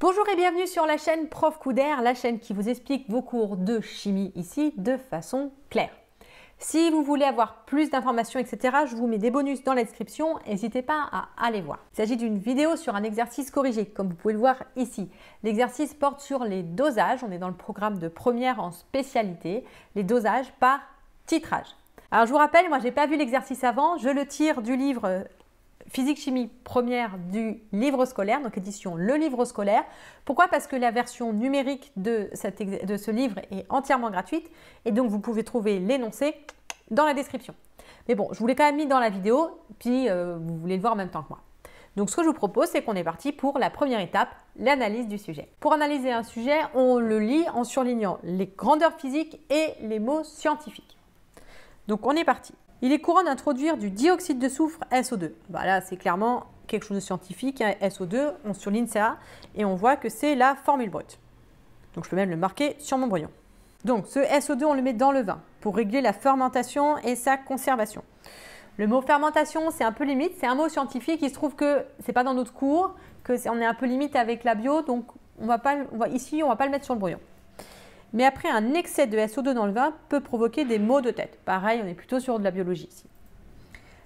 Bonjour et bienvenue sur la chaîne Prof d'air la chaîne qui vous explique vos cours de chimie ici de façon claire. Si vous voulez avoir plus d'informations, etc., je vous mets des bonus dans la description, n'hésitez pas à aller voir. Il s'agit d'une vidéo sur un exercice corrigé, comme vous pouvez le voir ici. L'exercice porte sur les dosages, on est dans le programme de première en spécialité, les dosages par titrage. Alors je vous rappelle, moi j'ai pas vu l'exercice avant, je le tire du livre euh, physique-chimie première du livre scolaire, donc édition Le Livre scolaire. Pourquoi Parce que la version numérique de, de ce livre est entièrement gratuite et donc vous pouvez trouver l'énoncé dans la description. Mais bon, je vous l'ai quand même mis dans la vidéo, puis euh, vous voulez le voir en même temps que moi. Donc ce que je vous propose, c'est qu'on est parti pour la première étape, l'analyse du sujet. Pour analyser un sujet, on le lit en surlignant les grandeurs physiques et les mots scientifiques. Donc on est parti. Il est courant d'introduire du dioxyde de soufre SO2. Voilà, bah là, c'est clairement quelque chose de scientifique. Hein, SO2, on surligne ça et on voit que c'est la formule brute. Donc je peux même le marquer sur mon brouillon. Donc ce SO2, on le met dans le vin pour régler la fermentation et sa conservation. Le mot fermentation, c'est un peu limite. C'est un mot scientifique. Il se trouve que c'est pas dans notre cours, qu'on est, est un peu limite avec la bio, donc on va pas, on ici, on va pas le mettre sur le brouillon. Mais après, un excès de SO2 dans le vin peut provoquer des maux de tête. Pareil, on est plutôt sur de la biologie ici.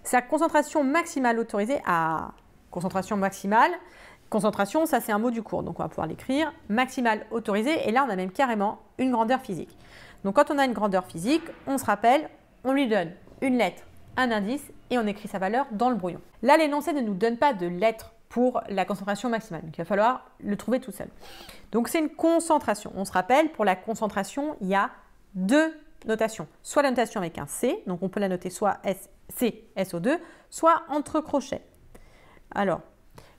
Sa concentration maximale autorisée à concentration maximale. Concentration, ça c'est un mot du cours, donc on va pouvoir l'écrire. Maximale autorisée, et là on a même carrément une grandeur physique. Donc quand on a une grandeur physique, on se rappelle, on lui donne une lettre, un indice, et on écrit sa valeur dans le brouillon. Là, l'énoncé ne nous donne pas de lettre pour la concentration maximale. Donc il va falloir le trouver tout seul. Donc c'est une concentration. On se rappelle, pour la concentration, il y a deux notations. Soit la notation avec un C, donc on peut la noter soit S, C, SO2, soit entre crochets. Alors,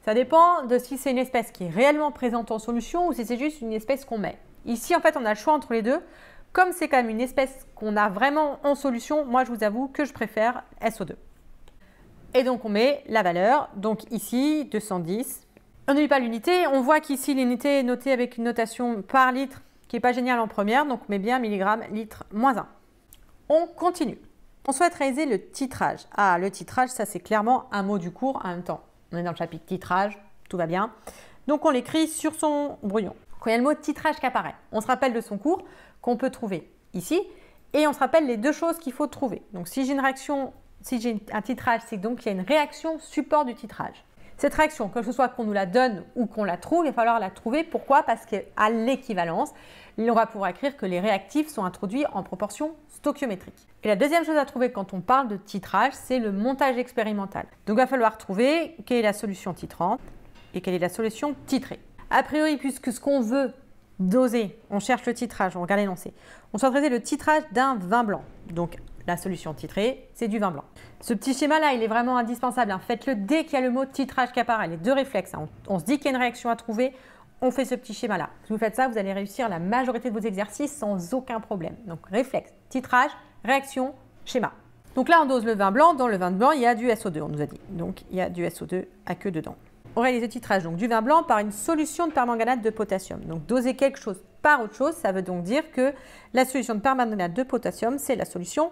ça dépend de si c'est une espèce qui est réellement présente en solution ou si c'est juste une espèce qu'on met. Ici, en fait, on a le choix entre les deux. Comme c'est quand même une espèce qu'on a vraiment en solution, moi, je vous avoue que je préfère SO2. Et donc on met la valeur, donc ici 210. On n'oublie pas l'unité, on voit qu'ici l'unité est notée avec une notation par litre qui n'est pas géniale en première, donc on met bien milligramme, litre moins 1. On continue. On souhaite réaliser le titrage. Ah, le titrage, ça c'est clairement un mot du cours à un temps. On est dans le chapitre titrage, tout va bien. Donc on l'écrit sur son brouillon. Quand il y a le mot titrage qui apparaît, on se rappelle de son cours qu'on peut trouver ici et on se rappelle les deux choses qu'il faut trouver. Donc si j'ai une réaction si j'ai un titrage, c'est donc qu'il y a une réaction support du titrage. Cette réaction, que ce soit qu'on nous la donne ou qu'on la trouve, il va falloir la trouver. Pourquoi Parce qu'à l'équivalence, on va pouvoir écrire que les réactifs sont introduits en proportion stoichiométrique. Et la deuxième chose à trouver quand on parle de titrage, c'est le montage expérimental. Donc il va falloir trouver quelle est la solution titrante et quelle est la solution titrée. A priori, puisque ce qu'on veut doser, on cherche le titrage, on regarde l'énoncé. On s'entraîne le titrage d'un vin blanc. Donc la solution titrée, c'est du vin blanc. Ce petit schéma-là, il est vraiment indispensable. Hein. Faites-le dès qu'il y a le mot titrage qui apparaît. Les deux réflexes. Hein. On, se dit qu'il y a une réaction à trouver, on fait ce petit schéma-là. Si vous faites ça, vous allez réussir la majorité de vos exercices sans aucun problème. Donc réflexe, titrage, réaction, schéma. Donc là, on dose le vin blanc. Dans le vin blanc, il y a du SO2, on nous a dit. Donc il y a du SO2 à queue dedans. On réalise le titrage donc, du vin blanc par une solution de permanganate de potassium. Donc doser quelque chose par autre chose, ça veut donc dire que la solution de permanganate de potassium, c'est la solution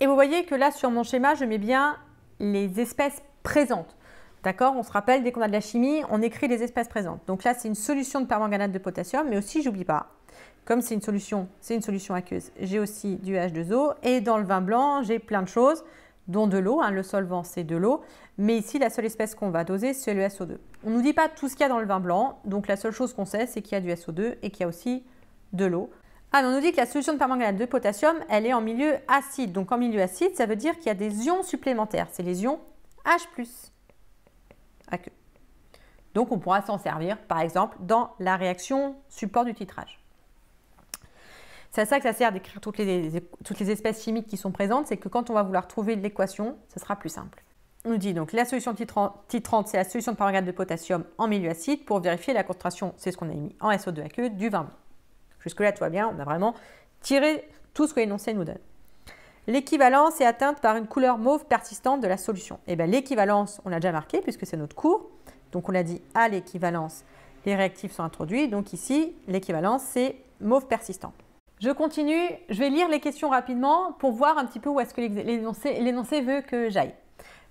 et vous voyez que là, sur mon schéma, je mets bien les espèces présentes. D'accord On se rappelle, dès qu'on a de la chimie, on écrit les espèces présentes. Donc là, c'est une solution de permanganate de potassium, mais aussi, j'oublie pas, comme c'est une solution, c'est une solution aqueuse, j'ai aussi du H2O. Et dans le vin blanc, j'ai plein de choses, dont de l'eau. Hein, le solvant, c'est de l'eau. Mais ici, la seule espèce qu'on va doser, c'est le SO2. On ne nous dit pas tout ce qu'il y a dans le vin blanc. Donc la seule chose qu'on sait, c'est qu'il y a du SO2 et qu'il y a aussi de l'eau. Ah, on nous dit que la solution de permanganate de potassium, elle est en milieu acide. Donc, en milieu acide, ça veut dire qu'il y a des ions supplémentaires. C'est les ions H+. Ah, donc, on pourra s'en servir, par exemple, dans la réaction support du titrage. C'est à ça que ça sert d'écrire toutes les, espèces chimiques qui sont présentes, c'est que quand on va vouloir trouver l'équation, ce sera plus simple. On nous dit donc la solution titrante, c'est la solution de permanganate de potassium en milieu acide pour vérifier la concentration, c'est ce qu'on a mis en SO2 queue du vin. Jusque-là, tu vois bien, on a vraiment tiré tout ce que l'énoncé nous donne. L'équivalence est atteinte par une couleur mauve persistante de la solution. Et eh bien l'équivalence, on l'a déjà marqué puisque c'est notre cours. Donc on l'a dit à l'équivalence, les réactifs sont introduits. Donc ici, l'équivalence, c'est mauve persistante. Je continue, je vais lire les questions rapidement pour voir un petit peu où est-ce que l'énoncé veut que j'aille.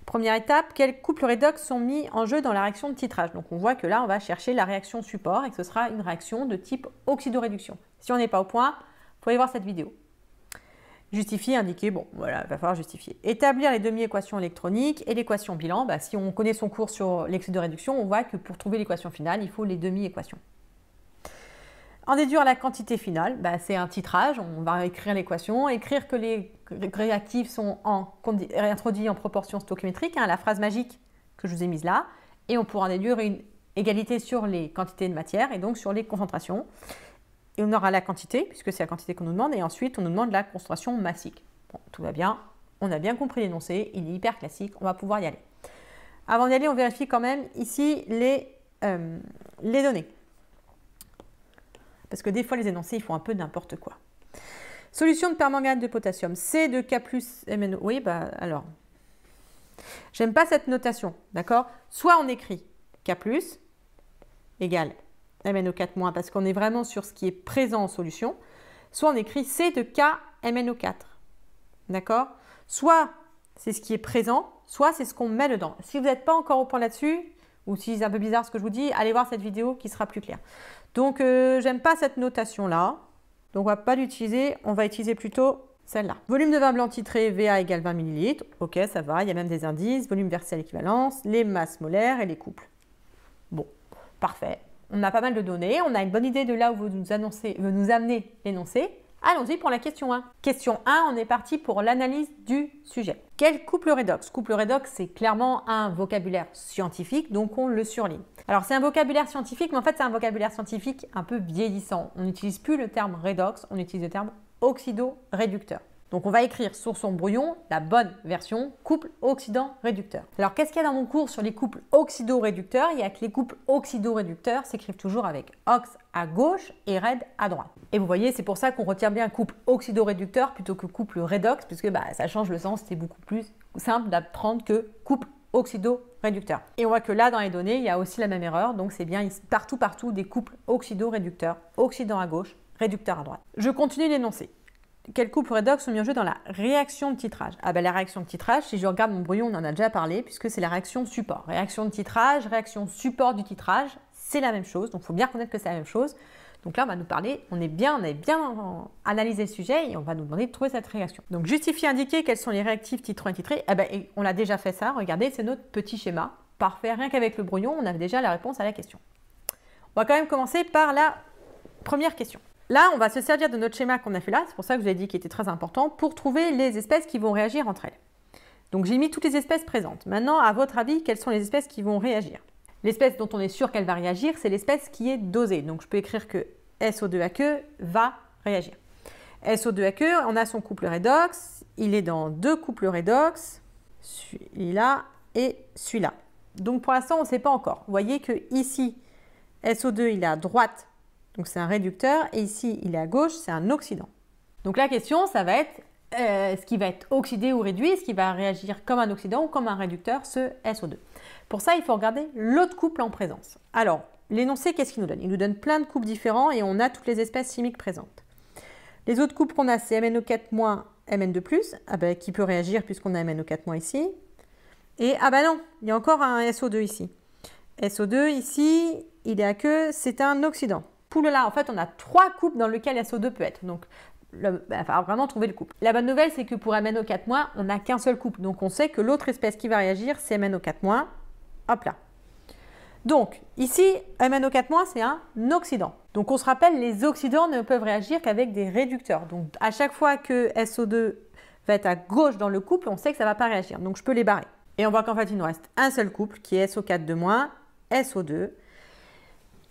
Première étape, quels couples rédox sont mis en jeu dans la réaction de titrage Donc on voit que là, on va chercher la réaction support et que ce sera une réaction de type oxydoréduction. Si on n'est pas au point, vous pouvez voir cette vidéo. Justifier, indiquer, bon voilà, il va falloir justifier. Établir les demi-équations électroniques et l'équation bilan. Bah, si on connaît son cours sur l'excès de réduction, on voit que pour trouver l'équation finale, il faut les demi-équations. En déduire la quantité finale, bah, c'est un titrage, on va écrire l'équation, écrire que les réactifs sont en, introduits en proportion stoichiométrique, hein, la phrase magique que je vous ai mise là, et on pourra en déduire une égalité sur les quantités de matière et donc sur les concentrations. Et on aura la quantité, puisque c'est la quantité qu'on nous demande, et ensuite on nous demande la concentration massique. tout va bien, on a bien compris l'énoncé, il est hyper classique, on va pouvoir y aller. Avant d'y aller, on vérifie quand même ici les euh, données parce que des fois les énoncés, ils font un peu n'importe quoi. Solution de permanganate de potassium, C de K plus MNO. Oui, bah alors, j'aime pas cette notation, d'accord Soit on écrit K plus égale MNO4 moins, parce qu'on est vraiment sur ce qui est présent en solution, soit on écrit C de K MNO4, d'accord Soit c'est ce qui est présent, soit c'est ce qu'on met dedans. Si vous n'êtes pas encore au point là-dessus, ou si c'est un peu bizarre ce que je vous dis, allez voir cette vidéo qui sera plus claire. Donc, euh, j'aime pas cette notation-là. Donc, on va pas l'utiliser. On va utiliser plutôt celle-là. Volume de vin blanc titré VA égale 20 ml. Ok, ça va. Il y a même des indices. Volume versé à l'équivalence, les masses molaires et les couples. Bon, parfait. On a pas mal de données. On a une bonne idée de là où vous nous, annoncez, vous nous amenez l'énoncé. Allons-y pour la question 1. Question 1, on est parti pour l'analyse du sujet. Quel couple redox Couple redox, c'est clairement un vocabulaire scientifique, donc on le surligne. Alors c'est un vocabulaire scientifique, mais en fait c'est un vocabulaire scientifique un peu vieillissant. On n'utilise plus le terme redox, on utilise le terme oxydo-réducteur. Donc on va écrire sur son brouillon la bonne version couple oxydant-réducteur. Alors qu'est-ce qu'il y a dans mon cours sur les couples oxydo-réducteurs Il y a que les couples oxydo-réducteurs s'écrivent toujours avec ox à gauche et red à droite. Et vous voyez, c'est pour ça qu'on retient bien couple oxydo-réducteur plutôt que couple redox, puisque bah, ça change le sens, c'est beaucoup plus simple d'apprendre que couple oxydo-réducteur. Et on voit que là, dans les données, il y a aussi la même erreur, donc c'est bien partout, partout des couples oxydo-réducteurs, oxydant à gauche, réducteur à droite. Je continue l'énoncé quels coups redox sont mis en jeu dans la réaction de titrage Ah ben la réaction de titrage, si je regarde mon brouillon, on en a déjà parlé, puisque c'est la réaction support. Réaction de titrage, réaction support du titrage, c'est la même chose, donc il faut bien reconnaître que c'est la même chose. Donc là, on va nous parler, on est bien, on a bien analysé le sujet et on va nous demander de trouver cette réaction. Donc justifier, indiquer quels sont les réactifs titrant et titré. Eh ben, on l'a déjà fait ça, regardez, c'est notre petit schéma. Parfait, rien qu'avec le brouillon, on avait déjà la réponse à la question. On va quand même commencer par la première question. Là, on va se servir de notre schéma qu'on a fait là, c'est pour ça que je vous ai dit qu'il était très important, pour trouver les espèces qui vont réagir entre elles. Donc j'ai mis toutes les espèces présentes. Maintenant, à votre avis, quelles sont les espèces qui vont réagir L'espèce dont on est sûr qu'elle va réagir, c'est l'espèce qui est dosée. Donc je peux écrire que so 2 queue va réagir. so 2 queue, on a son couple redox, il est dans deux couples redox, celui-là et celui-là. Donc pour l'instant, on ne sait pas encore. Vous voyez que ici, SO2, il est à droite donc c'est un réducteur. Et ici, il est à gauche, c'est un oxydant. Donc la question, ça va être euh, ce qui va être oxydé ou réduit, ce qui va réagir comme un oxydant ou comme un réducteur, ce SO2. Pour ça, il faut regarder l'autre couple en présence. Alors, l'énoncé, qu'est-ce qu'il nous donne Il nous donne plein de couples différents et on a toutes les espèces chimiques présentes. Les autres couples qu'on a, c'est MNO4-, MN2+, ah ben, qui peut réagir puisqu'on a MNO4- ici. Et, ah ben non, il y a encore un SO2 ici. SO2 ici, il est à queue, c'est un oxydant là en fait, on a trois couples dans lesquels SO2 peut être. Donc, il va falloir vraiment trouver le couple. La bonne nouvelle, c'est que pour MNO 4 on n'a qu'un seul couple. Donc, on sait que l'autre espèce qui va réagir, c'est MNO 4 Hop là. Donc, ici, MNO4 c'est un oxydant. Donc, on se rappelle, les oxydants ne peuvent réagir qu'avec des réducteurs. Donc, à chaque fois que SO2 va être à gauche dans le couple, on sait que ça ne va pas réagir. Donc, je peux les barrer. Et on voit qu'en fait, il nous reste un seul couple qui est SO4 de SO2.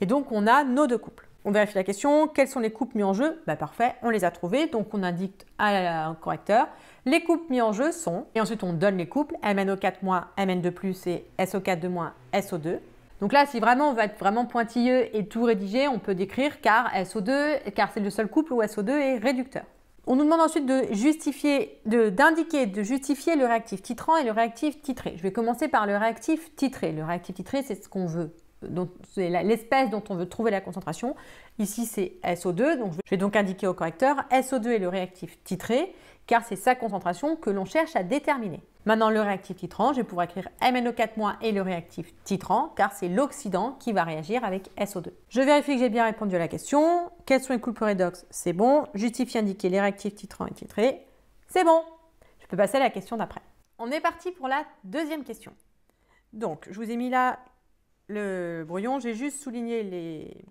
Et donc, on a nos deux couples. On vérifie la question. Quelles sont les coupes mises en jeu bah, Parfait, on les a trouvées. Donc, on indique à un correcteur. Les coupes mises en jeu sont. Et ensuite, on donne les couples. MNO4-, MN2+, et SO4-, SO2. Donc là, si vraiment on veut être vraiment pointilleux et tout rédigé, on peut décrire car SO2, car c'est le seul couple où SO2 est réducteur. On nous demande ensuite de justifier, d'indiquer, de, justifier le réactif titrant et le réactif titré. Je vais commencer par le réactif titré. Le réactif titré, c'est ce qu'on veut c'est l'espèce dont on veut trouver la concentration. Ici, c'est SO2, donc je vais donc indiquer au correcteur SO2 est le réactif titré, car c'est sa concentration que l'on cherche à déterminer. Maintenant, le réactif titrant, je vais pouvoir écrire MNO4- et le réactif titrant, car c'est l'oxydant qui va réagir avec SO2. Je vérifie que j'ai bien répondu à la question. Quels sont les couples redox C'est bon. Justifie indiquer les réactifs titrant et titrés. C'est bon. Je peux passer à la question d'après. On est parti pour la deuxième question. Donc, je vous ai mis là le brouillon, j'ai juste souligné les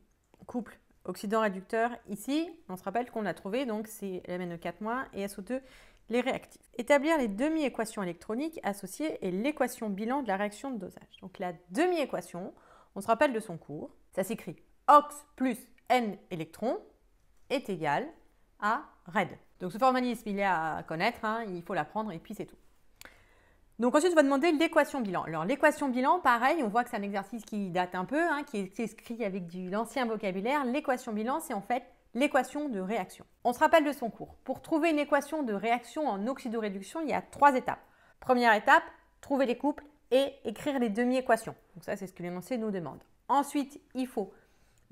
couples oxydants réducteurs ici. On se rappelle qu'on a trouvé, donc c'est LMNE4- e et SO2, les réactifs. Établir les demi-équations électroniques associées et l'équation bilan de la réaction de dosage. Donc la demi-équation, on se rappelle de son cours, ça s'écrit OX plus N électrons est égal à RED. Donc ce formalisme, il est à connaître, hein, il faut l'apprendre et puis c'est tout. Donc ensuite, on va demander l'équation bilan. Alors l'équation bilan, pareil, on voit que c'est un exercice qui date un peu, hein, qui est écrit avec de l'ancien vocabulaire. L'équation bilan, c'est en fait l'équation de réaction. On se rappelle de son cours. Pour trouver une équation de réaction en oxydoréduction, il y a trois étapes. Première étape, trouver les couples et écrire les demi-équations. Donc ça, c'est ce que l'énoncé nous demande. Ensuite, il faut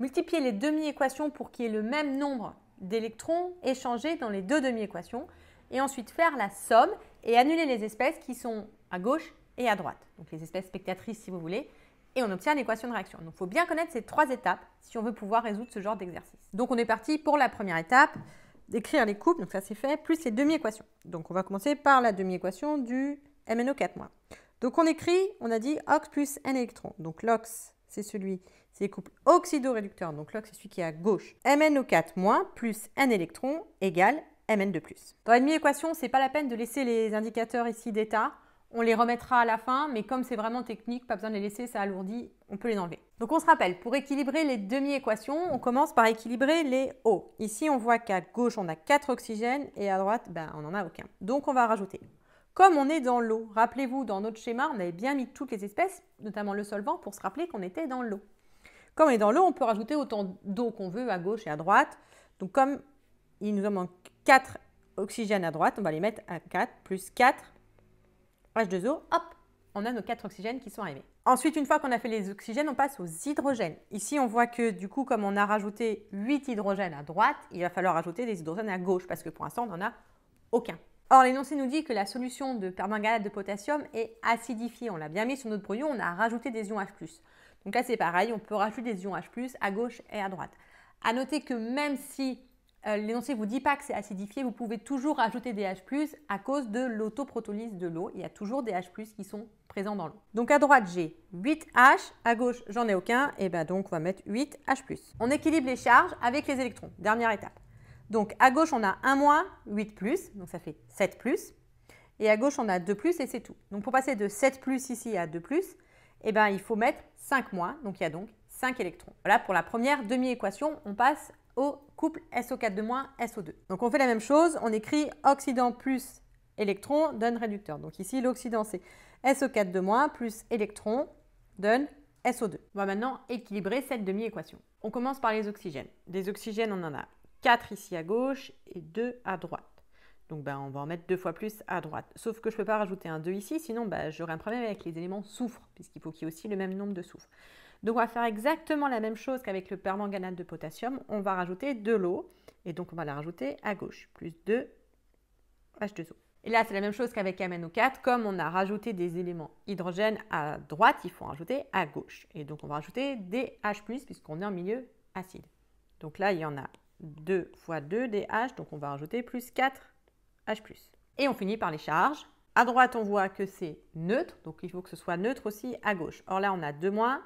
multiplier les demi-équations pour qu'il y ait le même nombre d'électrons échangés dans les deux demi-équations et ensuite faire la somme et annuler les espèces qui sont à gauche et à droite, donc les espèces spectatrices si vous voulez, et on obtient l'équation de réaction. Donc il faut bien connaître ces trois étapes si on veut pouvoir résoudre ce genre d'exercice. Donc on est parti pour la première étape, d'écrire les couples, donc ça c'est fait, plus les demi-équations. Donc on va commencer par la demi-équation du MNO4-. Donc on écrit, on a dit OX plus N électrons. Donc l'OX, c'est celui, c'est les couples oxydoréducteurs, donc l'OX c'est celui qui est à gauche. MNO4- plus N électrons égale MN2+. Dans la demi-équation, c'est pas la peine de laisser les indicateurs ici d'état. On les remettra à la fin, mais comme c'est vraiment technique, pas besoin de les laisser, ça alourdit, on peut les enlever. Donc on se rappelle, pour équilibrer les demi-équations, on commence par équilibrer les O. Ici, on voit qu'à gauche, on a 4 oxygènes et à droite, ben, on n'en a aucun. Donc on va rajouter. Comme on est dans l'eau, rappelez-vous, dans notre schéma, on avait bien mis toutes les espèces, notamment le solvant, pour se rappeler qu'on était dans l'eau. Comme on est dans l'eau, on peut rajouter autant d'eau qu'on veut à gauche et à droite. Donc comme il nous en manque 4 oxygènes à droite, on va les mettre à 4 plus 4 H2O, hop, on a nos quatre oxygènes qui sont arrivés. Ensuite, une fois qu'on a fait les oxygènes, on passe aux hydrogènes. Ici, on voit que du coup, comme on a rajouté 8 hydrogènes à droite, il va falloir rajouter des hydrogènes à gauche parce que pour l'instant, on n'en a aucun. Or, l'énoncé nous dit que la solution de permanganate de potassium est acidifiée. On l'a bien mis sur notre brouillon, on a rajouté des ions H+. Donc là, c'est pareil, on peut rajouter des ions H+, à gauche et à droite. À noter que même si euh, l'énoncé ne vous dit pas que c'est acidifié, vous pouvez toujours ajouter des H+, à cause de l'autoprotolyse de l'eau. Il y a toujours des H+, qui sont présents dans l'eau. Donc à droite, j'ai 8H, à gauche, j'en ai aucun, et bien donc on va mettre 8H+. On équilibre les charges avec les électrons, dernière étape. Donc à gauche, on a 1 moins, 8+, donc ça fait 7+, et à gauche, on a 2+, et c'est tout. Donc pour passer de 7+, ici, à 2+, et eh ben, il faut mettre 5 moins, donc il y a donc 5 électrons. Voilà, pour la première demi-équation, on passe au couple SO4 de moins SO2. Donc on fait la même chose, on écrit oxydant plus électron donne réducteur. Donc ici l'oxydant c'est SO4 de moins plus électron donne SO2. On va maintenant équilibrer cette demi-équation. On commence par les oxygènes. Des oxygènes, on en a 4 ici à gauche et 2 à droite. Donc ben, on va en mettre deux fois plus à droite. Sauf que je ne peux pas rajouter un 2 ici, sinon ben, j'aurai un problème avec les éléments soufre, puisqu'il faut qu'il y ait aussi le même nombre de soufre. Donc on va faire exactement la même chose qu'avec le permanganate de potassium. On va rajouter de l'eau et donc on va la rajouter à gauche, plus 2 H2O. Et là, c'est la même chose qu'avec MnO4. Comme on a rajouté des éléments hydrogène à droite, il faut en rajouter à gauche. Et donc, on va rajouter des H+, puisqu'on est en milieu acide. Donc là, il y en a 2 fois 2 dH, donc on va rajouter plus 4 H+. Et on finit par les charges. À droite, on voit que c'est neutre, donc il faut que ce soit neutre aussi à gauche. Or là, on a 2 moins,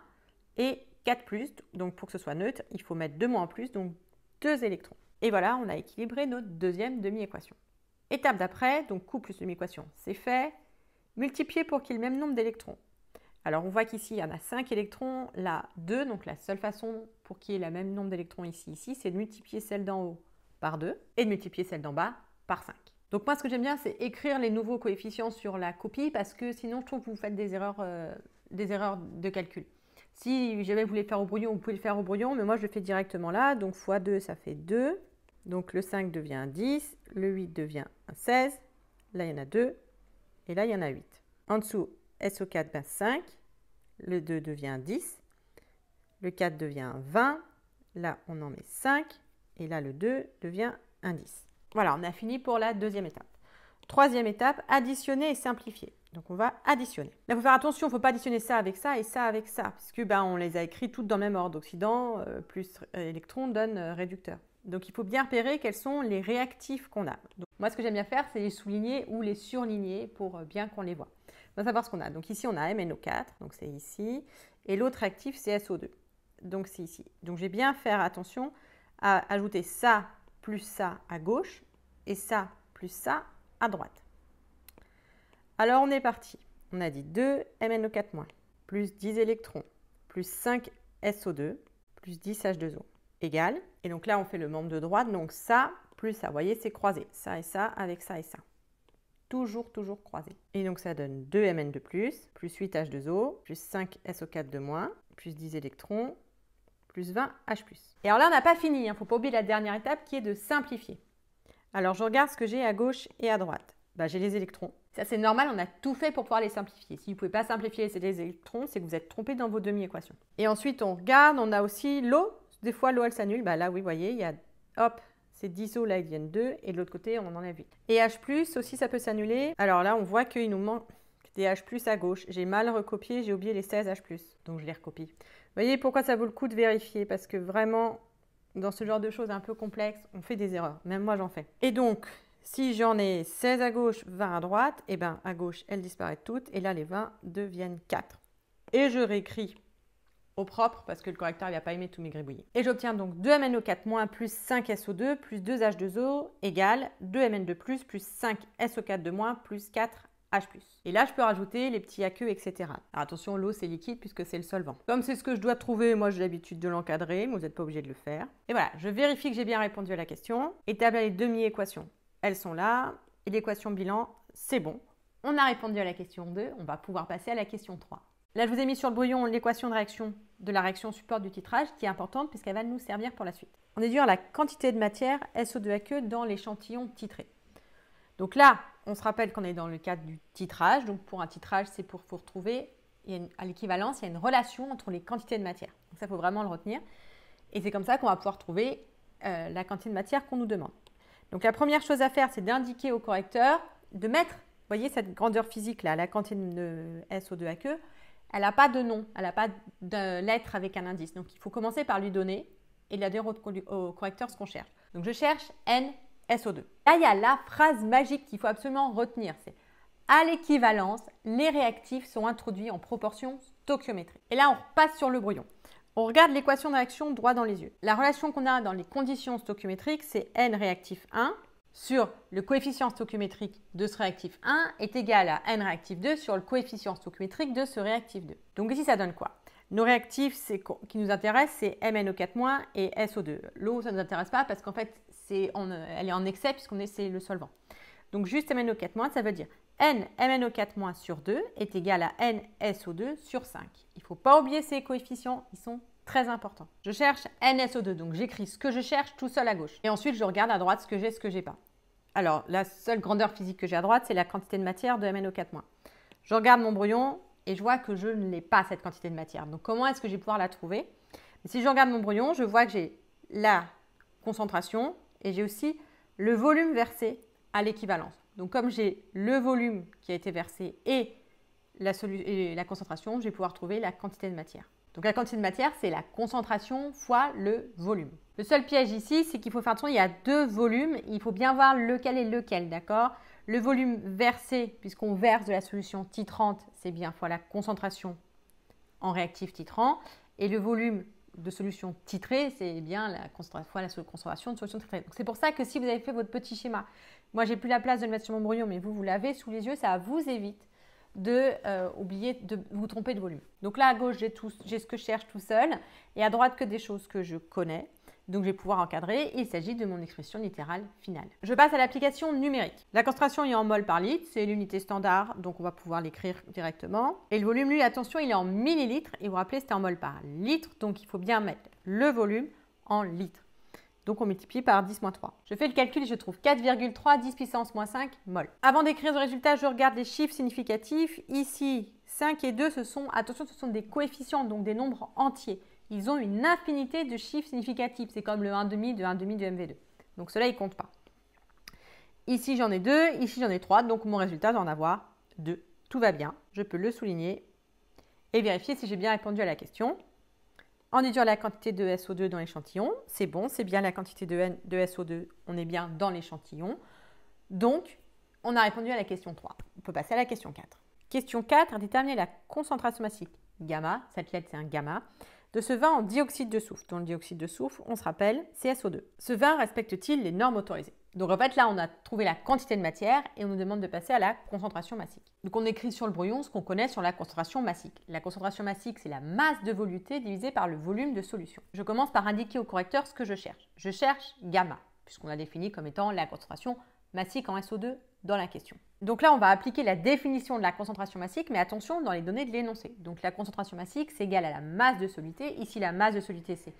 et 4 plus. Donc pour que ce soit neutre, il faut mettre 2 moins en plus, donc 2 électrons. Et voilà, on a équilibré notre deuxième demi-équation. Étape d'après, donc coup plus demi-équation, c'est fait. Multiplier pour qu'il y ait le même nombre d'électrons. Alors on voit qu'ici, il y en a 5 électrons, là 2. Donc la seule façon pour qu'il y ait le même nombre d'électrons ici, ici, c'est de multiplier celle d'en haut par 2 et de multiplier celle d'en bas par 5. Donc moi, ce que j'aime bien, c'est écrire les nouveaux coefficients sur la copie parce que sinon, je trouve que vous faites des erreurs, euh, des erreurs de calcul. Si jamais vous voulez faire au brouillon, vous pouvez le faire au brouillon, mais moi je le fais directement là. Donc x2, ça fait 2. Donc le 5 devient 10, le 8 devient un 16. Là, il y en a 2. Et là, il y en a 8. En dessous, SO4, ben 5. Le 2 devient 10. Le 4 devient 20. Là, on en met 5. Et là, le 2 devient un 10. Voilà, on a fini pour la deuxième étape. Troisième étape, additionner et simplifier. Donc on va additionner. Là, il faut faire attention, il ne faut pas additionner ça avec ça et ça avec ça, parce ben, on les a écrits toutes dans le même ordre. Occident euh, plus euh, électron donne euh, réducteur. Donc il faut bien repérer quels sont les réactifs qu'on a. Donc, moi, ce que j'aime bien faire, c'est les souligner ou les surligner pour bien qu'on les voit. On va savoir ce qu'on a. Donc ici, on a MNO4, donc c'est ici, et l'autre réactif, c'est SO2, donc c'est ici. Donc j'ai bien faire attention à ajouter ça plus ça à gauche et ça plus ça à droite. Alors on est parti. On a dit 2 MnO4- plus 10 électrons plus 5 SO2 plus 10 H2O égale. Et donc là, on fait le membre de droite. Donc ça plus ça. Vous voyez, c'est croisé. Ça et ça avec ça et ça. Toujours, toujours croisé. Et donc ça donne 2 Mn 2 plus, 8 H2O, plus 5 SO4 de moins, plus 10 électrons, plus 20 H+. Et alors là, on n'a pas fini. Il hein. ne faut pas oublier la dernière étape qui est de simplifier. Alors je regarde ce que j'ai à gauche et à droite. Bah, j'ai les électrons ça, c'est normal, on a tout fait pour pouvoir les simplifier. Si vous ne pouvez pas simplifier les électrons, c'est que vous êtes trompé dans vos demi-équations. Et ensuite, on regarde, on a aussi l'eau. Des fois, l'eau, elle s'annule. Bah, là, oui, vous voyez, il y a, hop, c'est 10 eaux, là, ils viennent 2, et de l'autre côté, on en a 8. Et H+, aussi, ça peut s'annuler. Alors là, on voit qu'il nous manque des H+, à gauche. J'ai mal recopié, j'ai oublié les 16 H+, donc je les recopie. Vous voyez pourquoi ça vaut le coup de vérifier, parce que vraiment, dans ce genre de choses un peu complexes, on fait des erreurs. Même moi, j'en fais. Et donc, si j'en ai 16 à gauche, 20 à droite, et eh bien à gauche, elles disparaissent toutes et là les 20 deviennent 4. Et je réécris au propre parce que le correcteur n'a pas aimé tous mes gribouillis. Et j'obtiens donc 2MnO4- plus 5SO2 plus 2H2O égale 2Mn2+, plus 5SO4- de moins plus 4 H+. Et là, je peux rajouter les petits aqueux, etc. Alors attention, l'eau, c'est liquide puisque c'est le solvant. Comme c'est ce que je dois trouver, moi j'ai l'habitude de l'encadrer, mais vous n'êtes pas obligé de le faire. Et voilà, je vérifie que j'ai bien répondu à la question. Établir les demi-équations elles sont là. Et l'équation bilan, c'est bon. On a répondu à la question 2, on va pouvoir passer à la question 3. Là, je vous ai mis sur le brouillon l'équation de réaction de la réaction support du titrage qui est importante puisqu'elle va nous servir pour la suite. On déduit la quantité de matière SO2AQ dans l'échantillon titré. Donc là, on se rappelle qu'on est dans le cadre du titrage. Donc pour un titrage, c'est pour, retrouver trouver à l'équivalence, il y a une relation entre les quantités de matière. Donc ça, il faut vraiment le retenir. Et c'est comme ça qu'on va pouvoir trouver euh, la quantité de matière qu'on nous demande. Donc la première chose à faire, c'est d'indiquer au correcteur de mettre, vous voyez cette grandeur physique là, la quantité de so 2 à queue, elle n'a pas de nom, elle n'a pas de lettre avec un indice. Donc il faut commencer par lui donner et la dire au, correcteur ce qu'on cherche. Donc je cherche N SO2. Là, il y a la phrase magique qu'il faut absolument retenir, c'est à l'équivalence, les réactifs sont introduits en proportion stoichiométrique. Et là, on repasse sur le brouillon. On regarde l'équation d'action droit dans les yeux. La relation qu'on a dans les conditions stoichiométriques, c'est N réactif 1 sur le coefficient stoichiométrique de ce réactif 1 est égal à N réactif 2 sur le coefficient stoichiométrique de ce réactif 2. Donc ici, ça donne quoi Nos réactifs qui nous intéressent, c'est MnO4- et SO2. L'eau, ça ne nous intéresse pas parce qu'en fait, elle est en excès puisqu'on essaie le solvant. Donc juste MnO4-, ça veut dire n MnO4- sur 2 est égal à NSO2 sur 5. Il ne faut pas oublier ces coefficients, ils sont très importants. Je cherche NSO2, donc j'écris ce que je cherche tout seul à gauche. Et ensuite, je regarde à droite ce que j'ai, ce que j'ai pas. Alors, la seule grandeur physique que j'ai à droite, c'est la quantité de matière de MnO4-. Je regarde mon brouillon et je vois que je ne l'ai pas cette quantité de matière. Donc, comment est-ce que je vais pouvoir la trouver Si je regarde mon brouillon, je vois que j'ai la concentration et j'ai aussi le volume versé à l'équivalence. Donc comme j'ai le volume qui a été versé et la, concentration, je vais pouvoir trouver la quantité de matière. Donc la quantité de matière, c'est la concentration fois le volume. Le seul piège ici, c'est qu'il faut faire attention, il y a deux volumes, il faut bien voir lequel est lequel, d'accord Le volume versé, puisqu'on verse de la solution titrante, c'est bien fois la concentration en réactif titrant, et le volume de solution titrée, c'est bien la concentration, fois la concentration de solution titrée. Donc c'est pour ça que si vous avez fait votre petit schéma moi, j'ai plus la place de le mettre sur mon brouillon, mais vous, vous l'avez sous les yeux. Ça vous évite de euh, oublier de vous tromper de volume. Donc là, à gauche, j'ai tout, j'ai ce que je cherche tout seul, et à droite que des choses que je connais. Donc je vais pouvoir encadrer. Il s'agit de mon expression littérale finale. Je passe à l'application numérique. La concentration est en mol par litre, c'est l'unité standard, donc on va pouvoir l'écrire directement. Et le volume, lui, attention, il est en millilitres. Et vous vous rappelez, c'était en mol par litre, donc il faut bien mettre le volume en litre. Donc on multiplie par 10 moins 3. Je fais le calcul et je trouve 4,3 10 puissance moins 5 mol. Avant d'écrire le résultat, je regarde les chiffres significatifs. Ici, 5 et 2, ce sont, attention, ce sont des coefficients, donc des nombres entiers. Ils ont une infinité de chiffres significatifs. C'est comme le 1,5 de 1,5 de MV2. Donc cela, il ne compte pas. Ici, j'en ai 2, ici, j'en ai 3. Donc mon résultat doit en avoir 2. Tout va bien. Je peux le souligner et vérifier si j'ai bien répondu à la question en déduire la quantité de SO2 dans l'échantillon. C'est bon, c'est bien la quantité de, de SO2, on est bien dans l'échantillon. Donc, on a répondu à la question 3. On peut passer à la question 4. Question 4, déterminer la concentration massique gamma, cette lettre c'est un gamma, de ce vin en dioxyde de soufre. Dans le dioxyde de soufre, on se rappelle, c'est SO2. Ce vin respecte-t-il les normes autorisées donc en fait, là, on a trouvé la quantité de matière et on nous demande de passer à la concentration massique. Donc on écrit sur le brouillon ce qu'on connaît sur la concentration massique. La concentration massique, c'est la masse de voluté divisée par le volume de solution. Je commence par indiquer au correcteur ce que je cherche. Je cherche gamma, puisqu'on a défini comme étant la concentration massique en SO2 dans la question. Donc là, on va appliquer la définition de la concentration massique, mais attention dans les données de l'énoncé. Donc la concentration massique, c'est égal à la masse de soluté. Ici, la masse de soluté, c'est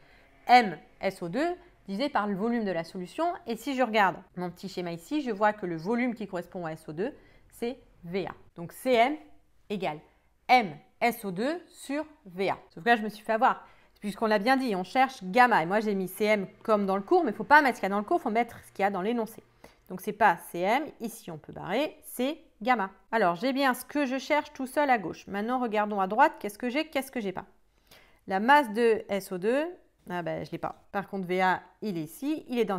MSO2 divisé par le volume de la solution. Et si je regarde mon petit schéma ici, je vois que le volume qui correspond à SO2, c'est VA. Donc CM égale so 2 sur VA. Sauf que là, je me suis fait avoir. Puisqu'on l'a bien dit, on cherche gamma. Et moi, j'ai mis CM comme dans le cours, mais il ne faut pas mettre ce qu'il y a dans le cours, il faut mettre ce qu'il y a dans l'énoncé. Donc, ce n'est pas CM, ici on peut barrer, c'est gamma. Alors, j'ai bien ce que je cherche tout seul à gauche. Maintenant, regardons à droite, qu'est-ce que j'ai, qu'est-ce que j'ai pas. La masse de SO2 ah ben, je ne l'ai pas. Par contre, VA, il est ici, il est dans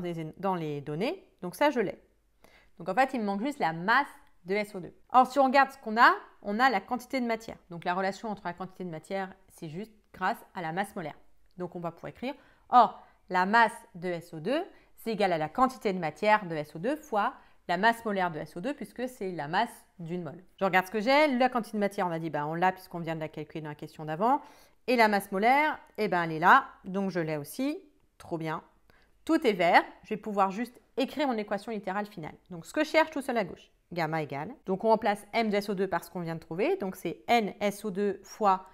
les, données, donc ça, je l'ai. Donc en fait, il me manque juste la masse de SO2. Or, si on regarde ce qu'on a, on a la quantité de matière. Donc la relation entre la quantité de matière, c'est juste grâce à la masse molaire. Donc on va pouvoir écrire, or, la masse de SO2, c'est égal à la quantité de matière de SO2 fois la masse molaire de SO2, puisque c'est la masse d'une mole. Je regarde ce que j'ai, la quantité de matière, on a dit, ben, on l'a puisqu'on vient de la calculer dans la question d'avant, et la masse molaire, eh ben, elle est là, donc je l'ai aussi. Trop bien. Tout est vert. Je vais pouvoir juste écrire mon équation littérale finale. Donc ce que je cherche tout seul à gauche, gamma égale. Donc on remplace m de SO2 par ce qu'on vient de trouver. Donc c'est n so 2 fois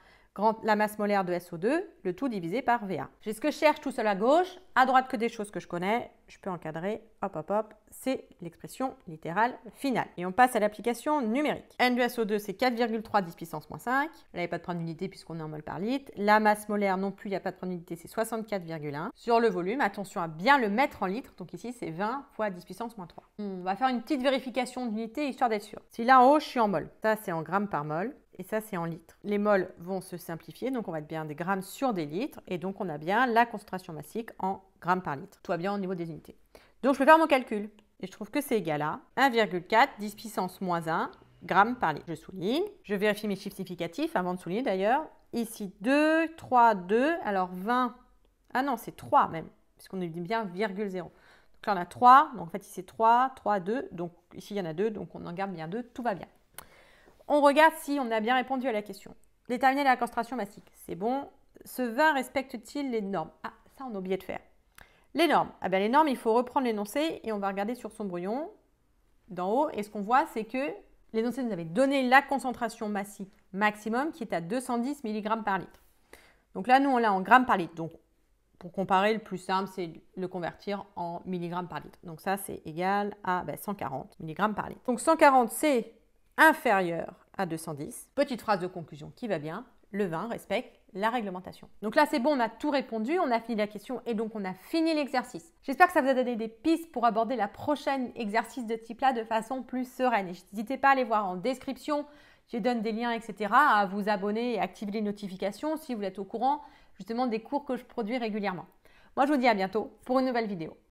la masse molaire de SO2, le tout divisé par VA. J'ai ce que je cherche tout seul à gauche, à droite que des choses que je connais, je peux encadrer, hop hop hop, c'est l'expression littérale finale. Et on passe à l'application numérique. N du SO2 c'est 4,3 10 puissance moins 5, là il n'y a pas de prendre d'unité puisqu'on est en mol par litre, la masse molaire non plus il n'y a pas de prendre d'unité, c'est 64,1. Sur le volume, attention à bien le mettre en litre. donc ici c'est 20 fois 10 puissance moins 3. Hmm, on va faire une petite vérification d'unité histoire d'être sûr. Si là en haut je suis en mol, ça c'est en grammes par mol, et ça c'est en litres. Les moles vont se simplifier, donc on va être bien des grammes sur des litres, et donc on a bien la concentration massique en grammes par litre. Tout va bien au niveau des unités. Donc je peux faire mon calcul, et je trouve que c'est égal à 1,4 10 puissance moins 1 grammes par litre. Je souligne, je vérifie mes chiffres significatifs avant de souligner d'ailleurs. Ici 2, 3, 2, alors 20, ah non c'est 3 même, puisqu'on dit bien 0,0. Donc là, on a 3. Donc en fait, ici, c'est 3, 3, 2. Donc ici, il y en a 2. Donc on en garde bien 2. Tout va bien. On regarde si on a bien répondu à la question. Déterminer la concentration massique, c'est bon. Ce vin respecte-t-il les normes Ah, ça on a oublié de faire. Les normes. Ah ben les normes, il faut reprendre l'énoncé et on va regarder sur son brouillon d'en haut. Et ce qu'on voit, c'est que l'énoncé nous avait donné la concentration massique maximum qui est à 210 mg par litre. Donc là, nous, on l'a en grammes par litre. Donc pour comparer, le plus simple, c'est le convertir en mg par litre. Donc ça, c'est égal à 140 ben, mg par litre. Donc 140, c'est inférieur à 210. Petite phrase de conclusion qui va bien. Le vin respecte la réglementation. Donc là, c'est bon, on a tout répondu, on a fini la question et donc on a fini l'exercice. J'espère que ça vous a donné des pistes pour aborder la prochaine exercice de type là de façon plus sereine. N'hésitez pas à aller voir en description, je donne des liens, etc. à vous abonner et activer les notifications si vous êtes au courant justement des cours que je produis régulièrement. Moi, je vous dis à bientôt pour une nouvelle vidéo.